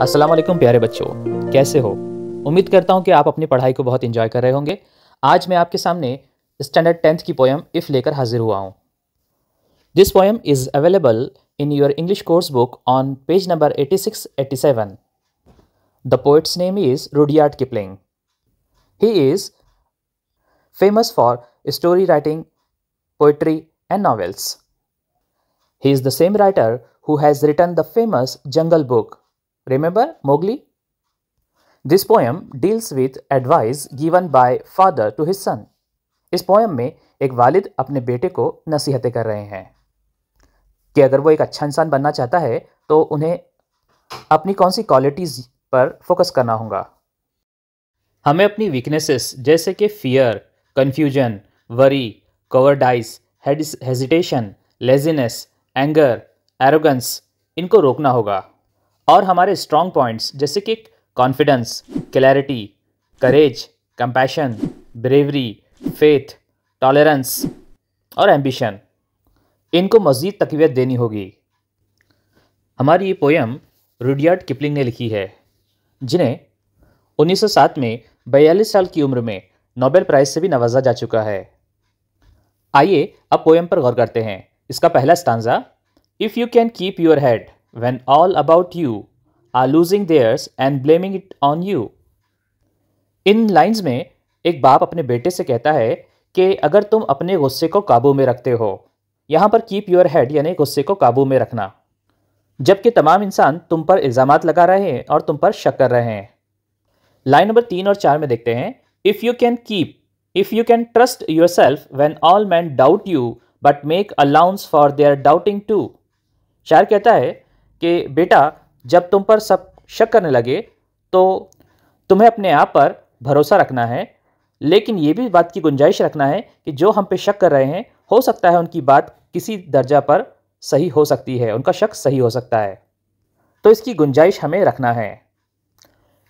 असलम प्यारे बच्चों कैसे हो उम्मीद करता हूँ कि आप अपनी पढ़ाई को बहुत इन्जॉय कर रहे होंगे आज मैं आपके सामने स्टैंडर्ड टेंथ की पोएम इफ़ लेकर हाजिर हुआ हूँ this poem is available in your English course book on page number 86 87 the poet's name is Rudyard Kipling he is famous for story writing poetry and novels he is the same writer who has written the famous Jungle Book Remember Mowgli? This poem deals with advice given by father to his son. इस poem में एक वालिद अपने बेटे को नसीहतें कर रहे हैं कि अगर वो एक अच्छा इंसान बनना चाहता है तो उन्हें अपनी कौन सी क्वालिटीज़ पर फोकस करना होगा हमें अपनी वीकनेसेस जैसे कि fear confusion worry cowardice hesitation laziness anger arrogance इनको रोकना होगा और हमारे स्ट्रॉन्ग पॉइंट्स जैसे कि confidence clarity courage compassion bravery faith tolerance और एम्बिशन इनको मज़ीद तकवीत देनी होगी हमारी ये पोएम रुडियार्ड किपलिंग ने लिखी है जिन्हें 1907 में बयालीस साल की उम्र में नोबेल प्राइज़ से भी नवाजा जा चुका है आइए अब पोएम पर गौर करते हैं इसका पहला stanza if you can keep your head when all about you are losing theirs and blaming it on you. इन लाइंस में एक बाप अपने बेटे से कहता है कि अगर तुम अपने गुस्से को काबू में रखते हो यहाँ पर कीप योर हेड यानी गुस्से को काबू में रखना जबकि तमाम इंसान तुम पर इल्ज़ाम लगा रहे हैं और तुम पर शक कर रहे हैं लाइन नंबर तीन और चार में देखते हैं if you can keep if you can trust yourself when all men doubt you but make allowance for their doubting too शायर कहता है कि बेटा जब तुम पर सब शक करने लगे तो तुम्हें अपने आप पर भरोसा रखना है लेकिन ये भी बात की गुंजाइश रखना है कि जो हम पे शक कर रहे हैं हो सकता है उनकी बात किसी दर्जा पर सही हो सकती है उनका शक सही हो सकता है तो इसकी गुंजाइश हमें रखना है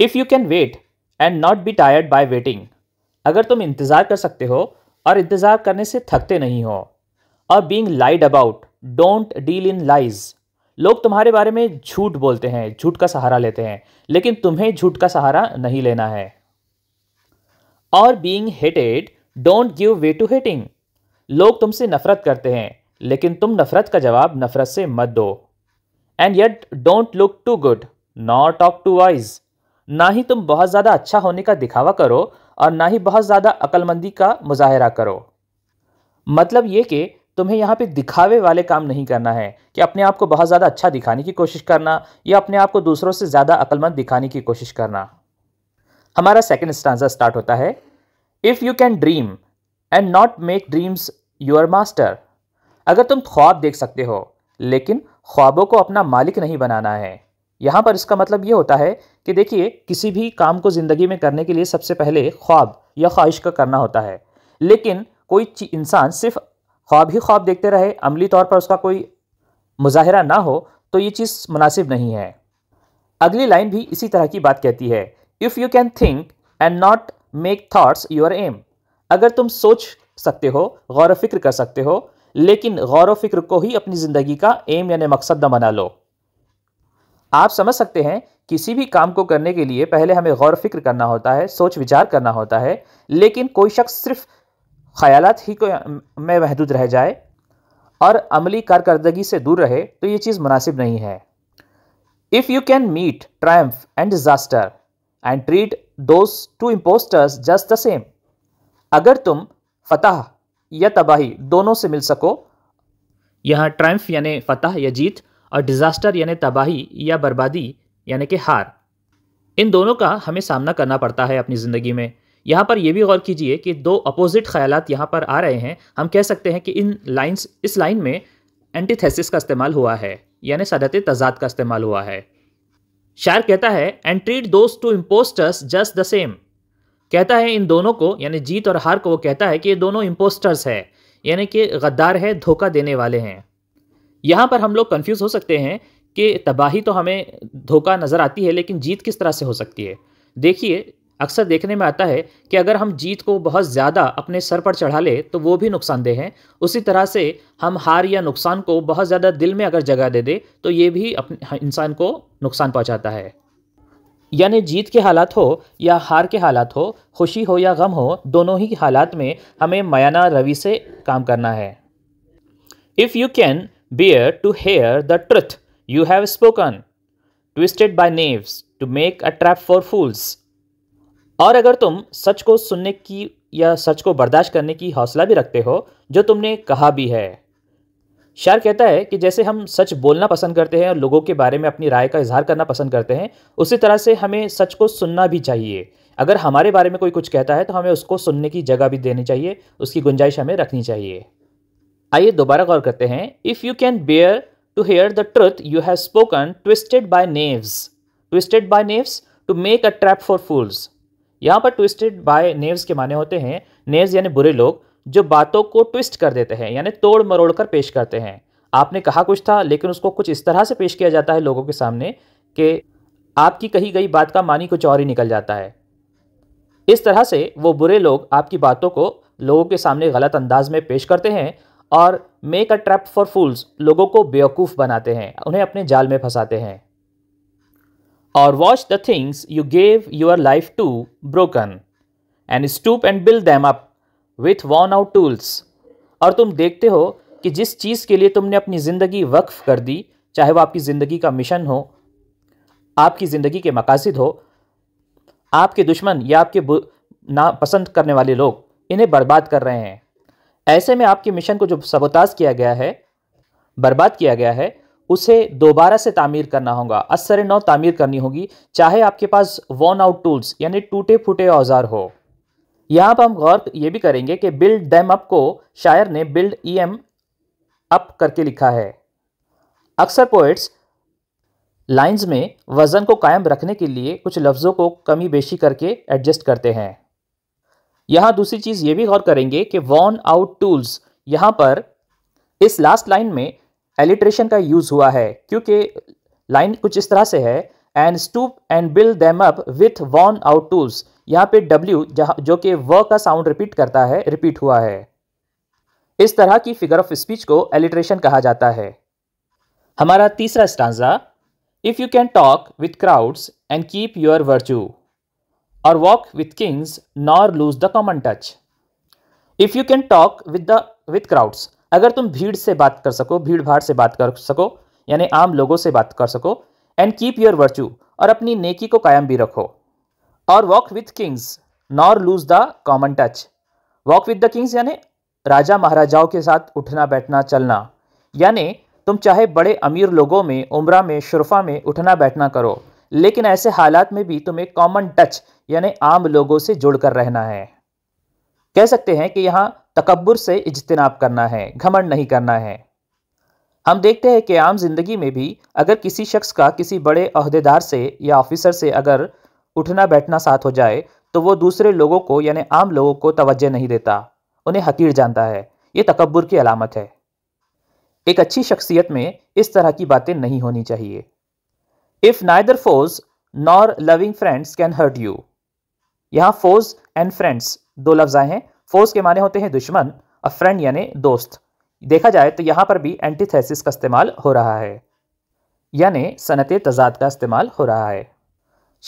if you can wait and not be tired by waiting अगर तुम इंतज़ार कर सकते हो और इंतज़ार करने से थकते नहीं हो और being lied about don't deal in lies लोग तुम्हारे बारे में झूठ बोलते हैं झूठ का सहारा लेते हैं लेकिन तुम्हें झूठ का सहारा नहीं लेना है और being hated don't give way to hating लोग तुमसे नफरत करते हैं लेकिन तुम नफरत का जवाब नफरत से मत दो and yet don't look too good not talk too wise ना ही तुम बहुत ज़्यादा अच्छा होने का दिखावा करो और ना ही बहुत ज़्यादा अक्लमंदी का मुजाहरा करो मतलब ये कि तुम्हें यहाँ पे दिखावे वाले काम नहीं करना है कि अपने आप को बहुत ज़्यादा अच्छा दिखाने की कोशिश करना या अपने आप को दूसरों से ज़्यादा अक्लमंद दिखाने की कोशिश करना हमारा सेकेंड स्टांजा स्टार्ट होता है if you can dream and not make dreams your master अगर तुम ख्वाब देख सकते हो लेकिन ख्वाबों को अपना मालिक नहीं बनाना है यहाँ पर इसका मतलब ये होता है कि देखिए किसी भी काम को ज़िंदगी में करने के लिए सबसे पहले ख्वाब या ख्वाहिश का करना होता है लेकिन कोई इंसान सिर्फ ख्वाब ही ख्वाब देखते रहे अमली तौर पर उसका कोई मुजाहरा ना हो तो ये चीज़ मुनासिब नहीं है अगली लाइन भी इसी तरह की बात कहती है if you can think and not make thoughts your aim अगर तुम सोच सकते हो गौर फिक्र कर सकते हो लेकिन गौर फिक्र को ही अपनी ज़िंदगी का एम यानी मकसद न बना लो आप समझ सकते हैं किसी भी काम को करने के लिए पहले हमें गौर फिक्र करना होता है सोच विचार करना होता है लेकिन कोई शख्स सिर्फ ख्याल ही को में महदूद रह जाए और अमली कारकर्दगी से दूर रहे तो ये चीज़ मुनासिब नहीं है if you can meet triumph and disaster and treat those two impostors just the same अगर तुम फतह या तबाही दोनों से मिल सको यहाँ ट्रायम्फ यानि फतह या जीत और डिज़ास्टर यानि तबाही या बर्बादी यानि कि हार इन दोनों का हमें सामना करना पड़ता है अपनी ज़िंदगी में यहाँ पर यह भी गौर कीजिए कि दो अपोजिट ख्याल यहाँ पर आ रहे हैं हम कह सकते हैं कि इन लाइन्स इस लाइन में एंटीथेसिस का इस्तेमाल हुआ है यानी सदत तजाद का इस्तेमाल हुआ है शायर कहता है and treat those two impostors just the same कहता है इन दोनों को यानी जीत और हार को वो कहता है कि ये दोनों इम्पोस्टर्स है यानी कि गद्दार है धोखा देने वाले हैं यहाँ पर हम लोग कन्फ्यूज़ हो सकते हैं कि तबाही तो हमें धोखा नज़र आती है लेकिन जीत किस तरह से हो सकती है देखिए अक्सर देखने में आता है कि अगर हम जीत को बहुत ज़्यादा अपने सर पर चढ़ा ले तो वो भी नुकसानदेह है उसी तरह से हम हार या नुकसान को बहुत ज़्यादा दिल में अगर जगह दे दे तो ये भी अपने हाँ, इंसान को नुकसान पहुँचाता है यानी जीत के हालात हो या हार के हालात हो खुशी हो या गम हो दोनों ही हालात में हमें मायाना रवि से काम करना है if you can bear to hear the truth you have spoken twisted by knaves to make a trap for fools और अगर तुम सच को सुनने की या सच को बर्दाश्त करने की हौसला भी रखते हो जो तुमने कहा भी है शार कहता है कि जैसे हम सच बोलना पसंद करते हैं और लोगों के बारे में अपनी राय का इजहार करना पसंद करते हैं उसी तरह से हमें सच को सुनना भी चाहिए अगर हमारे बारे में कोई कुछ कहता है तो हमें उसको सुनने की जगह भी देनी चाहिए उसकी गुंजाइश हमें रखनी चाहिए आइए दोबारा गौर करते हैं if you can bear to hear the truth you have spoken twisted by knaves twisted by knaves to make a trap for fools यहाँ पर ट्विस्टेड बाय नेव्स के माने होते हैं नेव्स यानी बुरे लोग जो बातों को ट्विस्ट कर देते हैं यानी तोड़ मरोड़ कर पेश करते हैं आपने कहा कुछ था लेकिन उसको कुछ इस तरह से पेश किया जाता है लोगों के सामने कि आपकी कही गई बात का मानी कुछ और ही निकल जाता है इस तरह से वो बुरे लोग आपकी बातों को लोगों के सामने गलत अंदाज में पेश करते हैं और make a trap for fools लोगों को बेवकूफ़ बनाते हैं उन्हें अपने जाल में फंसाते हैं or watch the things you gave your life to broken and stoop and build them up with worn out tools और तुम देखते हो कि जिस चीज़ के लिए तुमने अपनी ज़िंदगी वक्फ कर दी चाहे वो आपकी ज़िंदगी का मिशन हो आपकी ज़िंदगी के मकासद हो आपके दुश्मन या आपके नापसंद करने वाले लोग इन्हें बर्बाद कर रहे हैं ऐसे में आपके मिशन को जो सबोताज किया गया है बर्बाद किया गया है उसे दोबारा से तामीर करना होगा असर नौ तामीर करनी होगी चाहे आपके पास वॉन आउट टूल्स यानी टूटे फूटे औजार हो यहाँ पर हम गौर ये भी करेंगे कि बिल्ड डैम अप को शायर ने बिल्ड ई एम अप करके लिखा है अक्सर पोइट्स लाइंस में वज़न को कायम रखने के लिए कुछ लफ्ज़ों को कमी बेशी करके एडजस्ट करते हैं यहाँ दूसरी चीज़ ये भी गौर करेंगे कि वॉन आउट टूल्स यहाँ पर इस लास्ट लाइन में एलिट्रेशन का यूज़ हुआ है क्योंकि लाइन कुछ इस तरह से है and stoop and build them up with worn out tools यहाँ पे डब्ल्यू जो कि व का साउंड रिपीट करता है रिपीट हुआ है इस तरह की फिगर ऑफ स्पीच को एलिट्रेशन कहा जाता है हमारा तीसरा stanza if you can talk with crowds and keep your virtue or walk with kings nor lose the common touch if you can talk with the with crowds अगर तुम भीड़ से बात कर सको भीड़ भाड़ से बात कर सको यानी आम लोगों से बात कर सको एंड कीप योर वर्च्यू और अपनी नेकी को कायम भी रखो और walk with kings nor lose the common touch walk with the kings यानी राजा महाराजाओं के साथ उठना बैठना चलना यानी तुम चाहे बड़े अमीर लोगों में उम्रा में शुरफा में उठना बैठना करो लेकिन ऐसे हालात में भी तुम्हें कॉमन टच यानी आम लोगों से जुड़कर रहना है कह सकते हैं कि यहाँ तकबर से इजतनाब करना है घमंड नहीं करना है हम देखते हैं कि आम जिंदगी में भी अगर किसी शख्स का किसी बड़े अहदेदार से या ऑफिसर से अगर उठना बैठना साथ हो जाए तो वो दूसरे लोगों को यानी आम लोगों को तवज्जो नहीं देता उन्हें हकीर जानता है ये तकबर की अलामत है एक अच्छी शख्सियत में इस तरह की बातें नहीं होनी चाहिए if neither foes nor loving friends can hurt you यहाँ फोज एंड फ्रेंड्स दो लफ्ज़ हैं फोर्स के माने होते हैं दुश्मन और फ्रेंड यानी दोस्त देखा जाए तो यहाँ पर भी एंटीथेसिस का इस्तेमाल हो रहा है यानी सनत तजाद का इस्तेमाल हो रहा है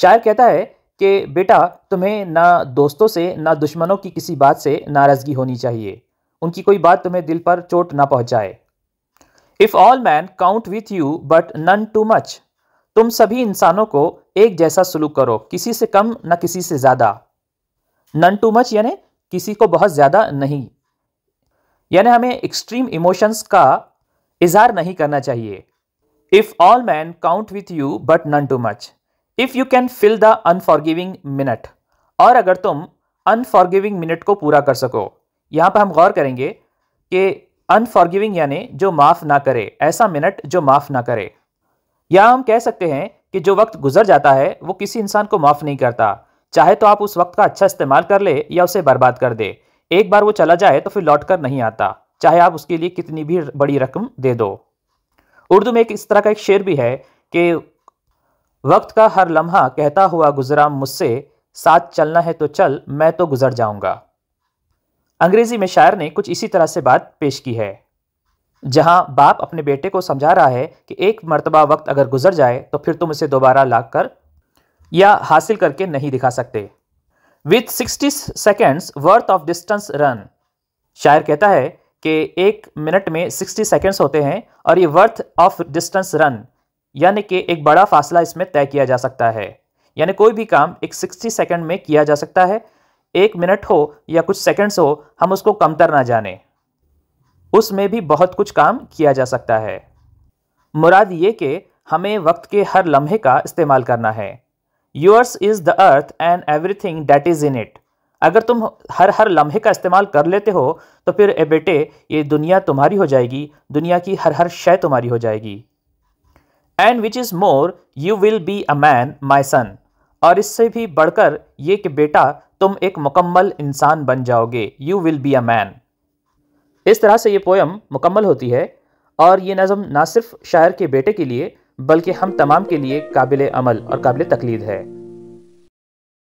शायर कहता है कि बेटा तुम्हें ना दोस्तों से ना दुश्मनों की किसी बात से नाराज़गी होनी चाहिए उनकी कोई बात तुम्हें दिल पर चोट ना पहुंचाए if all men count with you but none too much तुम सभी इंसानों को एक जैसा सलूक करो किसी से कम ना किसी से ज़्यादा नन टू मच यानी किसी को बहुत ज़्यादा नहीं यानी हमें एक्सट्रीम इमोशंस का इजहार नहीं करना चाहिए if all men count with you but none too much if you can fill the unforgiving minute और अगर तुम अनफॉरगिविंग मिनट को पूरा कर सको यहाँ पर हम गौर करेंगे कि अनफॉरगिविंग यानी जो माफ़ ना करे ऐसा मिनट जो माफ़ ना करे या हम कह सकते हैं कि जो वक्त गुजर जाता है वो किसी इंसान को माफ़ नहीं करता चाहे तो आप उस वक्त का अच्छा इस्तेमाल कर ले या उसे बर्बाद कर दे एक बार वो चला जाए तो फिर लौट कर नहीं आता चाहे आप उसके लिए कितनी भी बड़ी रकम दे दो उर्दू में एक इस तरह का एक शेर भी है कि वक्त का हर लम्हा कहता हुआ गुजरा मुझसे साथ चलना है तो चल मैं तो गुजर जाऊंगा अंग्रेजी में शायर ने कुछ इसी तरह से बात पेश की है जहां बाप अपने बेटे को समझा रहा है कि एक मरतबा वक्त अगर गुजर जाए तो फिर तुम इसे दोबारा ला कर या हासिल करके नहीं दिखा सकते with sixty seconds worth of distance run शायर कहता है कि एक मिनट में सिक्सटी सेकेंड्स होते हैं और ये वर्थ ऑफ डिस्टेंस रन यानी कि एक बड़ा फासला इसमें तय किया जा सकता है यानी कोई भी काम एक सिक्सटी सेकेंड में किया जा सकता है एक मिनट हो या कुछ सेकेंड्स हो हम उसको कमतर ना जाने उसमें भी बहुत कुछ काम किया जा सकता है मुराद ये कि हमें वक्त के हर लम्हे का इस्तेमाल करना है yours is the earth and everything that is in it अगर तुम हर हर लम्हे का इस्तेमाल कर लेते हो तो फिर ए बेटे ये दुनिया तुम्हारी हो जाएगी दुनिया की हर हर शय तुम्हारी हो जाएगी and which is more you will be a man my son और इससे भी बढ़कर ये कि बेटा तुम एक मुकम्मल इंसान बन जाओगे you will be a man इस तरह से ये पोयम मुकम्मल होती है और ये नज़म ना सिर्फ शायर के बेटे के लिए बल्कि हम तमाम के लिए काबिल अमल और काबिल तकलीद है